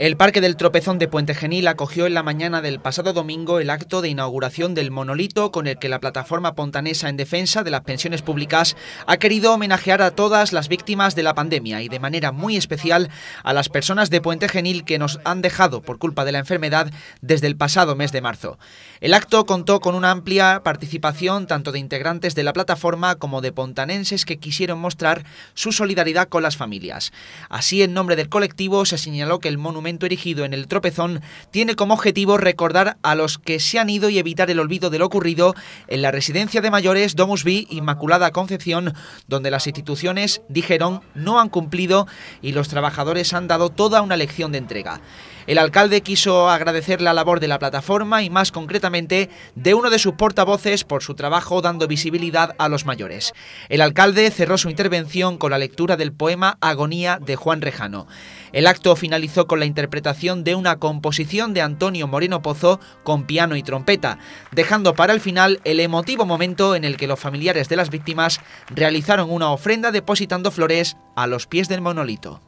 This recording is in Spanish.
El Parque del Tropezón de Puente Genil acogió en la mañana del pasado domingo el acto de inauguración del monolito con el que la plataforma pontanesa en defensa de las pensiones públicas ha querido homenajear a todas las víctimas de la pandemia y de manera muy especial a las personas de Puente Genil que nos han dejado por culpa de la enfermedad desde el pasado mes de marzo. El acto contó con una amplia participación tanto de integrantes de la plataforma como de pontanenses que quisieron mostrar su solidaridad con las familias. Así, en nombre del colectivo, se señaló que el monumento monumento erigido en el tropezón tiene como objetivo recordar a los que se han ido y evitar el olvido de lo ocurrido en la residencia de mayores Domus B Inmaculada Concepción, donde las instituciones dijeron no han cumplido y los trabajadores han dado toda una lección de entrega. El alcalde quiso agradecer la labor de la plataforma y más concretamente de uno de sus portavoces por su trabajo dando visibilidad a los mayores. El alcalde cerró su intervención con la lectura del poema Agonía de Juan Rejano. El acto finalizó con la interpretación de una composición de Antonio Moreno Pozo con piano y trompeta, dejando para el final el emotivo momento en el que los familiares de las víctimas realizaron una ofrenda depositando flores a los pies del monolito.